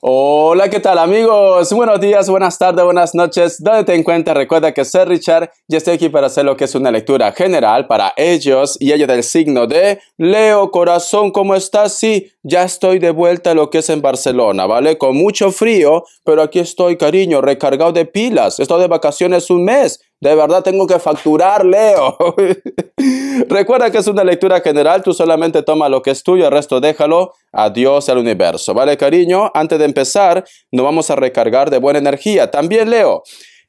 Hola, ¿qué tal amigos? Buenos días, buenas tardes, buenas noches. ¿Dónde te cuenta, recuerda que soy Richard y estoy aquí para hacer lo que es una lectura general para ellos y ellos del signo de Leo, corazón, ¿cómo estás? Sí, ya estoy de vuelta a lo que es en Barcelona, ¿vale? Con mucho frío, pero aquí estoy, cariño, recargado de pilas. Estoy de vacaciones un mes. De verdad tengo que facturar, Leo. Recuerda que es una lectura general, tú solamente toma lo que es tuyo, el resto déjalo a Dios al universo, ¿vale, cariño? Antes de empezar, nos vamos a recargar de buena energía. También, Leo.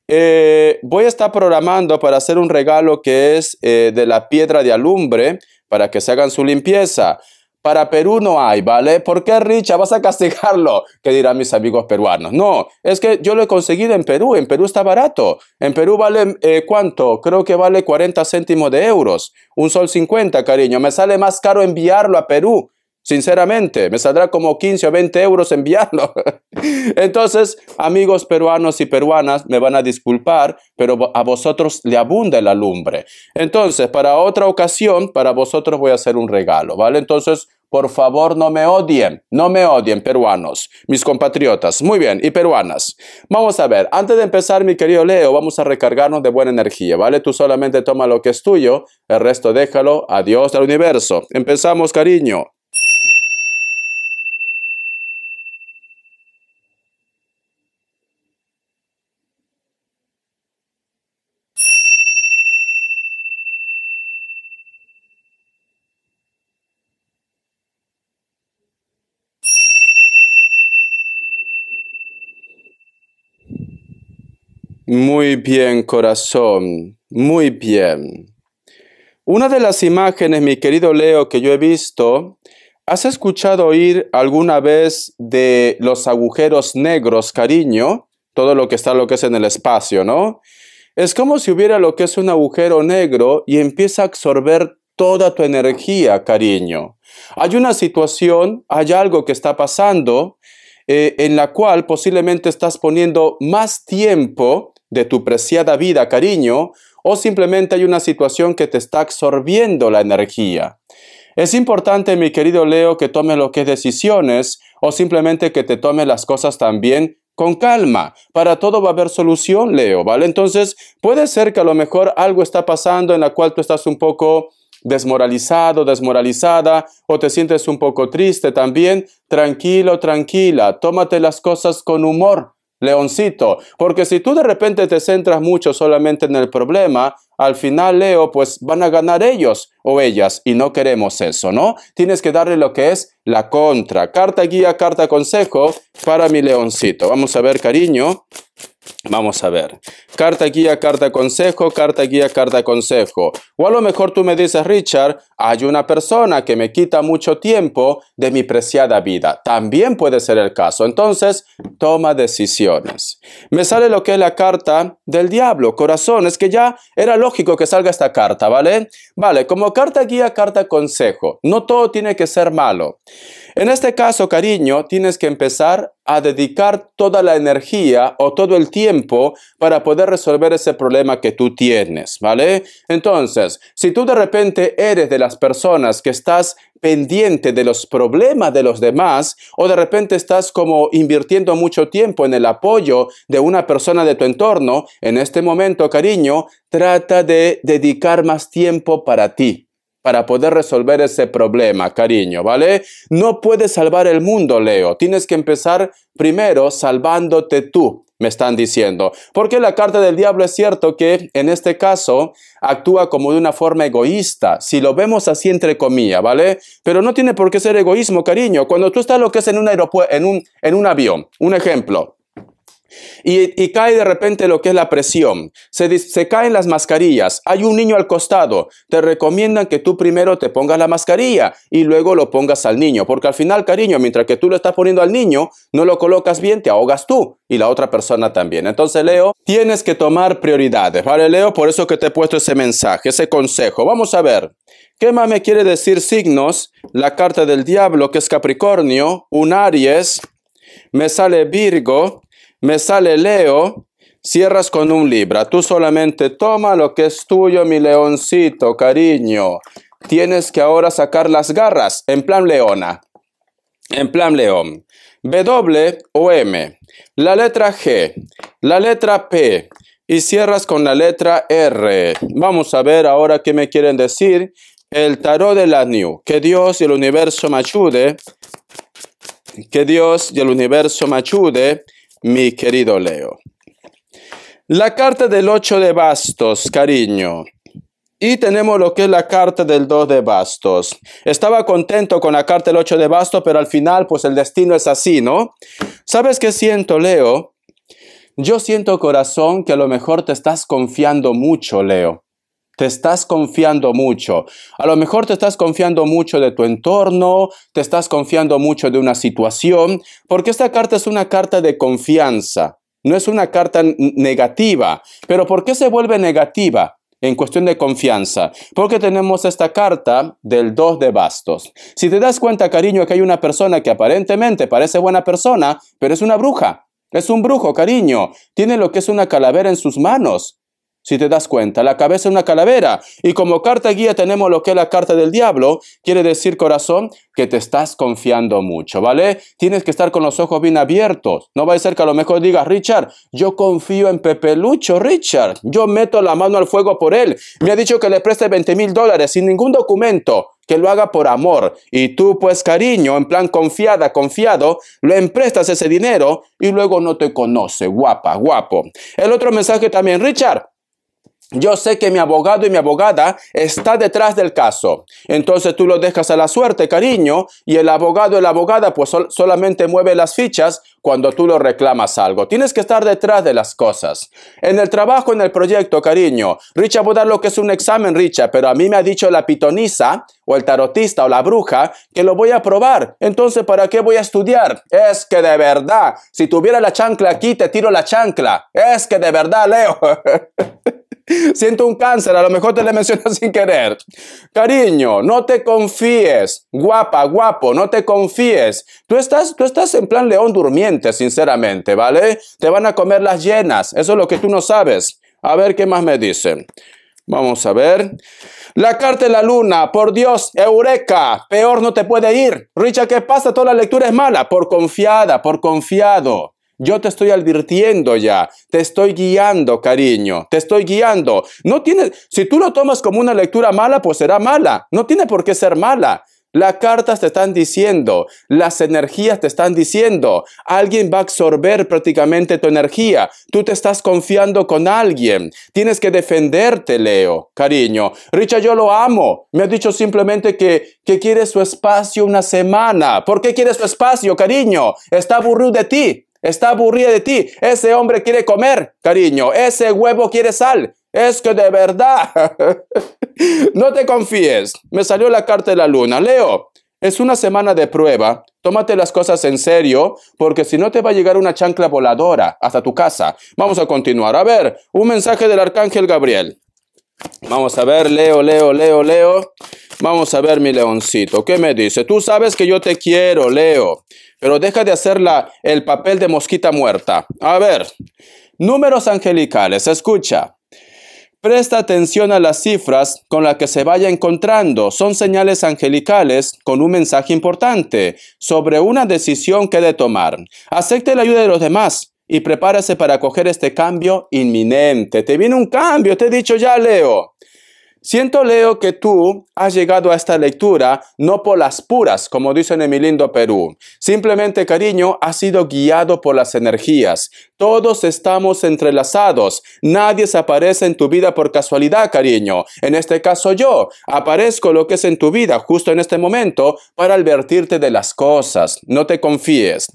Eh, voy a estar programando para hacer un regalo que es eh, de la piedra de alumbre para que se hagan su limpieza. Para Perú no hay, ¿vale? ¿Por qué, Richa? Vas a castigarlo, que dirán mis amigos peruanos. No, es que yo lo he conseguido en Perú. En Perú está barato. En Perú vale, eh, ¿cuánto? Creo que vale 40 céntimos de euros. Un sol 50, cariño. Me sale más caro enviarlo a Perú. Sinceramente, me saldrá como 15 o 20 euros enviarlo. Entonces, amigos peruanos y peruanas, me van a disculpar, pero a vosotros le abunda la lumbre. Entonces, para otra ocasión, para vosotros voy a hacer un regalo, ¿vale? Entonces, por favor, no me odien, no me odien, peruanos, mis compatriotas, muy bien, y peruanas. Vamos a ver, antes de empezar, mi querido Leo, vamos a recargarnos de buena energía, ¿vale? Tú solamente toma lo que es tuyo, el resto déjalo, adiós al universo. Empezamos, cariño. Muy bien, corazón, muy bien. Una de las imágenes, mi querido Leo, que yo he visto, ¿has escuchado oír alguna vez de los agujeros negros, cariño? Todo lo que está lo que es en el espacio, ¿no? Es como si hubiera lo que es un agujero negro y empieza a absorber toda tu energía, cariño. Hay una situación, hay algo que está pasando eh, en la cual posiblemente estás poniendo más tiempo de tu preciada vida, cariño, o simplemente hay una situación que te está absorbiendo la energía. Es importante, mi querido Leo, que tome lo que es decisiones o simplemente que te tome las cosas también con calma. Para todo va a haber solución, Leo, ¿vale? Entonces, puede ser que a lo mejor algo está pasando en la cual tú estás un poco desmoralizado, desmoralizada, o te sientes un poco triste también, tranquilo, tranquila, tómate las cosas con humor, Leoncito, porque si tú de repente te centras mucho solamente en el problema, al final, Leo, pues van a ganar ellos o ellas y no queremos eso, ¿no? Tienes que darle lo que es la contra. Carta guía, carta consejo para mi leoncito. Vamos a ver, cariño. Vamos a ver. Carta guía, carta consejo, carta guía, carta consejo. O a lo mejor tú me dices, Richard, hay una persona que me quita mucho tiempo de mi preciada vida. También puede ser el caso. Entonces, toma decisiones. Me sale lo que es la carta del diablo, corazón. Es que ya era lógico que salga esta carta, ¿vale? Vale, como carta guía, carta consejo. No todo tiene que ser malo. En este caso, cariño, tienes que empezar a dedicar toda la energía o todo el tiempo para poder resolver ese problema que tú tienes, ¿vale? Entonces, si tú de repente eres de las personas que estás pendiente de los problemas de los demás o de repente estás como invirtiendo mucho tiempo en el apoyo de una persona de tu entorno, en este momento, cariño, trata de dedicar más tiempo para ti para poder resolver ese problema, cariño, ¿vale? No puedes salvar el mundo, Leo. Tienes que empezar primero salvándote tú, me están diciendo. Porque la carta del diablo es cierto que en este caso actúa como de una forma egoísta, si lo vemos así entre comillas, ¿vale? Pero no tiene por qué ser egoísmo, cariño. Cuando tú estás lo que es en un, en un, en un avión, un ejemplo, y, cae de repente lo que es la presión. Se, se caen las mascarillas. Hay un niño al costado. Te recomiendan que tú primero te pongas la mascarilla y luego lo pongas al niño. Porque al final, cariño, mientras que tú lo estás poniendo al niño, no lo colocas bien, te ahogas tú y la otra persona también. Entonces, Leo, tienes que tomar prioridades. ¿Vale, Leo? Por eso que te he puesto ese mensaje, ese consejo. Vamos a ver. ¿Qué más me quiere decir signos? La carta del diablo, que es Capricornio, un Aries, me sale Virgo, me sale Leo, cierras con un libra. Tú solamente toma lo que es tuyo, mi leoncito, cariño. Tienes que ahora sacar las garras, en plan leona, en plan león. W o M. La letra G, la letra P y cierras con la letra R. Vamos a ver ahora qué me quieren decir el tarot de la New. Que Dios y el universo machude, Que Dios y el universo machude mi querido Leo. La carta del 8 de bastos, cariño. Y tenemos lo que es la carta del 2 de bastos. Estaba contento con la carta del 8 de bastos, pero al final, pues el destino es así, ¿no? ¿Sabes qué siento, Leo? Yo siento corazón que a lo mejor te estás confiando mucho, Leo. Te estás confiando mucho. A lo mejor te estás confiando mucho de tu entorno, te estás confiando mucho de una situación, porque esta carta es una carta de confianza, no es una carta negativa. Pero ¿por qué se vuelve negativa? en cuestión de confianza, porque tenemos esta carta del 2 de bastos. Si te das cuenta, cariño, que hay una persona que aparentemente parece buena persona, pero es una bruja. Es un brujo, cariño. Tiene lo que es una calavera en sus manos. Si te das cuenta, la cabeza es una calavera. Y como carta guía tenemos lo que es la carta del diablo. Quiere decir, corazón, que te estás confiando mucho, ¿vale? Tienes que estar con los ojos bien abiertos. No va a ser que a lo mejor digas, Richard, yo confío en Pepe Lucho, Richard. Yo meto la mano al fuego por él. Me ha dicho que le preste 20 mil dólares sin ningún documento que lo haga por amor. Y tú, pues cariño, en plan confiada, confiado, le emprestas ese dinero y luego no te conoce, guapa, guapo. El otro mensaje también, Richard, yo sé que mi abogado y mi abogada está detrás del caso. Entonces tú lo dejas a la suerte, cariño, y el abogado y la abogada pues solamente mueve las fichas cuando tú lo reclamas algo. Tienes que estar detrás de las cosas. En el trabajo, en el proyecto, cariño. Richa voy a dar lo que es un examen, Richa, pero a mí me ha dicho la pitonisa o el tarotista o la bruja que lo voy a probar. Entonces, ¿para qué voy a estudiar? Es que de verdad, si tuviera la chancla aquí, te tiro la chancla. Es que de verdad, Leo. Siento un cáncer, a lo mejor te le menciono sin querer. Cariño, no te confíes. Guapa, guapo, no te confíes. Tú estás, tú estás en plan león durmiente, sinceramente, ¿vale? Te van a comer las llenas. Eso es lo que tú no sabes. A ver qué más me dicen. Vamos a ver. La carta de la luna, por Dios, eureka, peor no te puede ir. Richa, ¿qué pasa? Toda la lectura es mala, por confiada, por confiado. Yo te estoy advirtiendo ya, te estoy guiando, cariño, te estoy guiando. No tiene, si tú lo tomas como una lectura mala, pues será mala. No tiene por qué ser mala. Las cartas te están diciendo, las energías te están diciendo, alguien va a absorber prácticamente tu energía, tú te estás confiando con alguien, tienes que defenderte, Leo, cariño. Richard, yo lo amo, me ha dicho simplemente que, que quiere su espacio una semana. ¿Por qué quiere su espacio, cariño? Está aburrido de ti, Está aburrida de ti. Ese hombre quiere comer, cariño. Ese huevo quiere sal. Es que de verdad. no te confíes. Me salió la carta de la luna. Leo, es una semana de prueba. Tómate las cosas en serio, porque si no te va a llegar una chancla voladora hasta tu casa. Vamos a continuar. A ver, un mensaje del arcángel Gabriel. Vamos a ver, Leo, Leo, Leo, Leo. Vamos a ver, mi leoncito. ¿Qué me dice? Tú sabes que yo te quiero, Leo pero deja de hacer el papel de mosquita muerta. A ver, números angelicales, escucha. Presta atención a las cifras con las que se vaya encontrando. Son señales angelicales con un mensaje importante sobre una decisión que de tomar. Acepte la ayuda de los demás y prepárese para acoger este cambio inminente. Te viene un cambio, te he dicho ya, Leo. Siento, Leo, que tú has llegado a esta lectura no por las puras, como dicen en mi lindo Perú. Simplemente, cariño, has sido guiado por las energías. Todos estamos entrelazados. Nadie se aparece en tu vida por casualidad, cariño. En este caso yo aparezco lo que es en tu vida justo en este momento para advertirte de las cosas. No te confíes.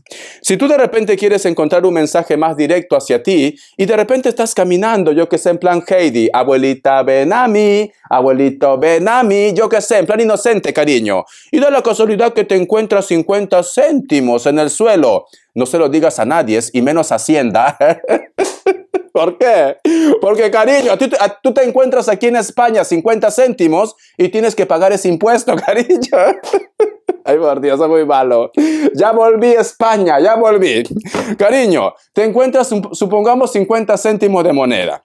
Si tú de repente quieres encontrar un mensaje más directo hacia ti y de repente estás caminando, yo que sé, en plan Heidi, abuelita Benami, abuelito Benami, yo que sé, en plan inocente, cariño. Y da la casualidad que te encuentras 50 céntimos en el suelo. No se lo digas a nadie y menos a Hacienda. ¿Por qué? Porque, cariño, tú, te encuentras aquí en España 50 céntimos y tienes que pagar ese impuesto, cariño. Ay, por Dios, es muy malo. Ya volví a España, ya volví. Cariño, te encuentras, supongamos, 50 céntimos de moneda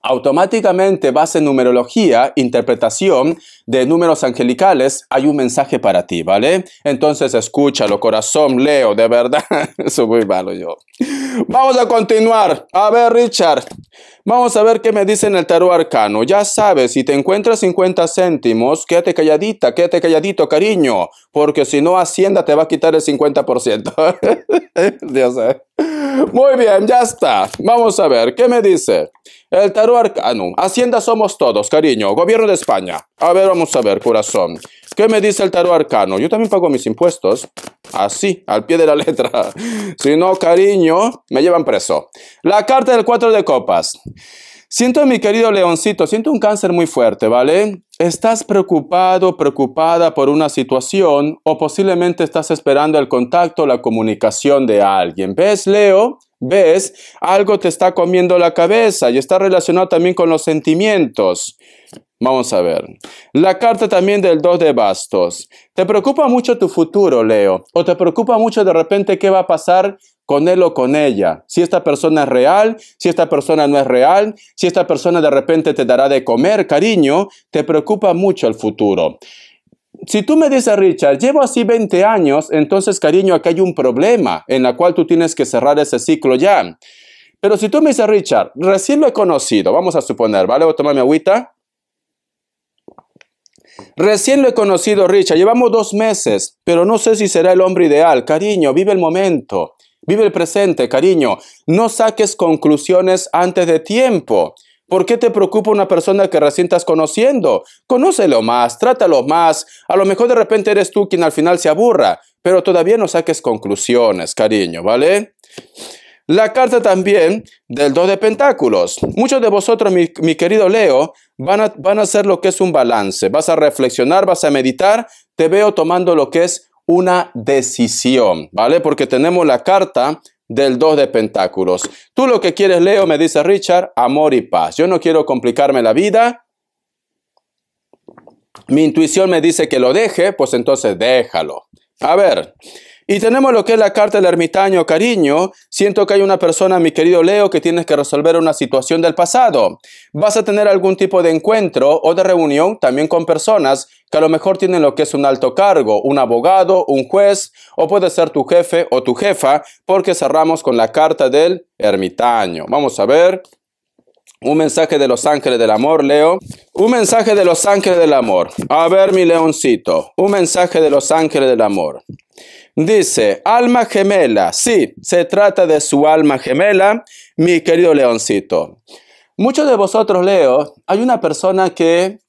automáticamente vas en numerología, interpretación, de números angelicales, hay un mensaje para ti, ¿vale? Entonces escúchalo, corazón, Leo, de verdad. es muy malo yo. Vamos a continuar. A ver, Richard. Vamos a ver qué me dice en el tarot arcano. Ya sabes, si te encuentras 50 céntimos, quédate calladita, quédate calladito, cariño, porque si no, Hacienda te va a quitar el 50%. Dios, eh. Muy bien, ya está. Vamos a ver, ¿qué me dice? El tarot arcano. Hacienda somos todos, cariño. Gobierno de España. A ver, Vamos a ver, corazón. ¿Qué me dice el tarot arcano? Yo también pago mis impuestos. Así, al pie de la letra. Si no, cariño, me llevan preso. La carta del cuatro de copas. Siento, mi querido leoncito, siento un cáncer muy fuerte, ¿vale? Estás preocupado, preocupada por una situación o posiblemente estás esperando el contacto, la comunicación de alguien. ¿Ves, Leo? ¿Ves? Algo te está comiendo la cabeza y está relacionado también con los sentimientos. Vamos a ver. La carta también del 2 de bastos. ¿Te preocupa mucho tu futuro, Leo? ¿O te preocupa mucho de repente qué va a pasar con él o con ella? Si esta persona es real, si esta persona no es real, si esta persona de repente te dará de comer, cariño, te preocupa mucho el futuro si tú me dices, Richard, llevo así 20 años, entonces, cariño, acá hay un problema en la cual tú tienes que cerrar ese ciclo ya. Pero si tú me dices, Richard, recién lo he conocido, vamos a suponer, ¿vale? Voy a tomar mi agüita. Recién lo he conocido, Richard, llevamos dos meses, pero no sé si será el hombre ideal. Cariño, vive el momento, vive el presente, cariño. No saques conclusiones antes de tiempo. ¿Por qué te preocupa una persona que recién estás conociendo? Conócelo más, trátalo más. A lo mejor de repente eres tú quien al final se aburra, pero todavía no saques conclusiones, cariño, ¿vale? La carta también del 2 de Pentáculos. Muchos de vosotros, mi, querido Leo, van a, van a hacer lo que es un balance. Vas a reflexionar, vas a meditar. Te veo tomando lo que es una decisión, ¿vale? Porque tenemos la carta del 2 de Pentáculos. Tú lo que quieres, Leo, me dice Richard, amor y paz. Yo no quiero complicarme la vida. Mi intuición me dice que lo deje, pues entonces déjalo. A ver, y tenemos lo que es la carta del ermitaño, cariño. Siento que hay una persona, mi querido Leo, que tienes que resolver una situación del pasado. Vas a tener algún tipo de encuentro o de reunión también con personas que a lo mejor tienen lo que es un alto cargo, un abogado, un juez, o puede ser tu jefe o tu jefa, porque cerramos con la carta del ermitaño. Vamos a ver. Un mensaje de los ángeles del amor, Leo. Un mensaje de los ángeles del amor. A ver, mi leoncito. Un mensaje de los ángeles del amor. Dice, alma gemela. Sí, se trata de su alma gemela, mi querido leoncito. Muchos de vosotros, Leo, hay una persona que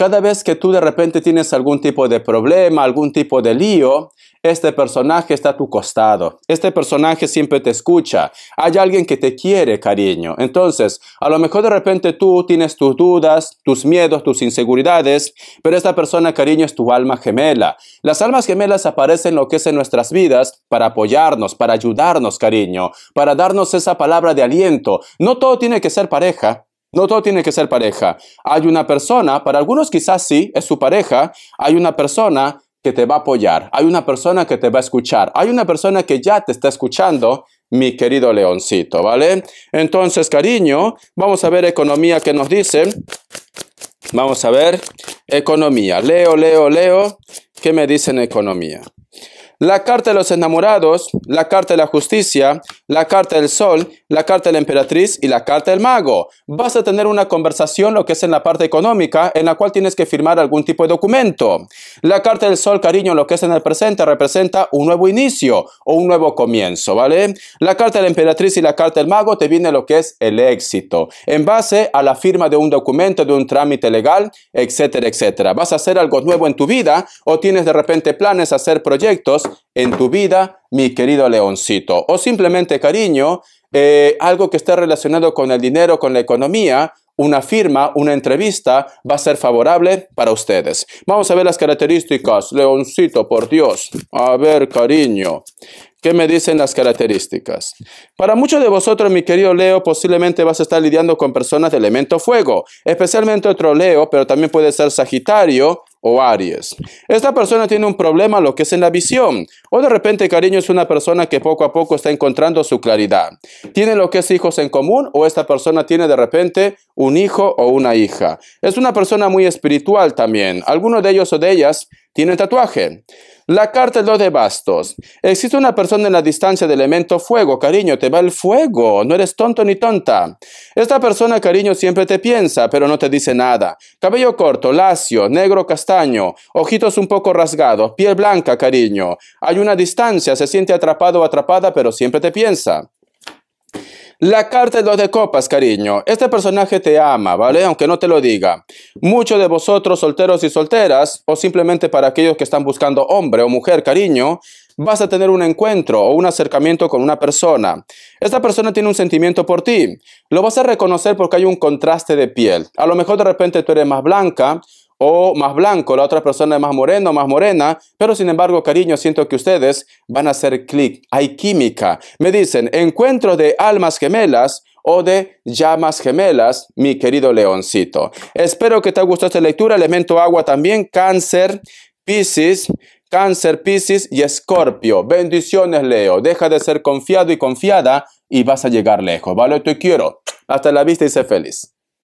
cada vez que tú de repente tienes algún tipo de problema, algún tipo de lío, este personaje está a tu costado. Este personaje siempre te escucha. Hay alguien que te quiere, cariño. Entonces, a lo mejor de repente tú tienes tus dudas, tus miedos, tus inseguridades, pero esta persona, cariño, es tu alma gemela. Las almas gemelas aparecen lo que es en nuestras vidas para apoyarnos, para ayudarnos, cariño, para darnos esa palabra de aliento. No todo tiene que ser pareja. No todo tiene que ser pareja. Hay una persona, para algunos quizás sí, es su pareja, hay una persona que te va a apoyar, hay una persona que te va a escuchar, hay una persona que ya te está escuchando, mi querido leoncito, ¿vale? Entonces, cariño, vamos a ver economía que nos dicen? Vamos a ver economía. Leo, leo, leo. ¿Qué me dicen economía? la carta de los enamorados, la carta de la justicia, la carta del sol, la carta de la emperatriz y la carta del mago. Vas a tener una conversación, lo que es en la parte económica, en la cual tienes que firmar algún tipo de documento. La carta del sol, cariño, lo que es en el presente, representa un nuevo inicio o un nuevo comienzo, ¿vale? La carta de la emperatriz y la carta del mago te viene lo que es el éxito, en base a la firma de un documento, de un trámite legal, etcétera, etcétera. Vas a hacer algo nuevo en tu vida o tienes de repente planes hacer proyectos en tu vida, mi querido leoncito. O simplemente, cariño, eh, algo que esté relacionado con el dinero, con la economía, una firma, una entrevista, va a ser favorable para ustedes. Vamos a ver las características. Leoncito, por Dios. A ver, cariño. ¿Qué me dicen las características? Para muchos de vosotros, mi querido Leo, posiblemente vas a estar lidiando con personas de elemento fuego, especialmente otro Leo, pero también puede ser Sagitario, o Aries. Esta persona tiene un problema lo que es en la visión o de repente cariño es una persona que poco a poco está encontrando su claridad. Tiene lo que es hijos en común o esta persona tiene de repente un hijo o una hija. Es una persona muy espiritual también. Alguno de ellos o de ellas tiene tatuaje. La carta lo de bastos. Existe una persona en la distancia del elemento fuego. Cariño, te va el fuego. No eres tonto ni tonta. Esta persona, cariño, siempre te piensa, pero no te dice nada. Cabello corto, lacio, negro, castaño. Ojitos un poco rasgados. Piel blanca, cariño. Hay una distancia. Se siente atrapado o atrapada, pero siempre te piensa. La carta de los de copas, cariño. Este personaje te ama, ¿vale? Aunque no te lo diga. Muchos de vosotros, solteros y solteras, o simplemente para aquellos que están buscando hombre o mujer, cariño, vas a tener un encuentro o un acercamiento con una persona. Esta persona tiene un sentimiento por ti. Lo vas a reconocer porque hay un contraste de piel. A lo mejor de repente tú eres más blanca o más blanco, la otra persona es más moreno, más morena, pero sin embargo, cariño, siento que ustedes van a hacer clic, hay química. Me dicen, encuentro de almas gemelas o de llamas gemelas, mi querido leoncito. Espero que te haya gustado esta lectura, elemento agua también, cáncer, piscis, Cáncer, Piscis y Escorpio. Bendiciones, Leo. Deja de ser confiado y confiada y vas a llegar lejos. ¿Vale? Te quiero. Hasta la vista y sé feliz.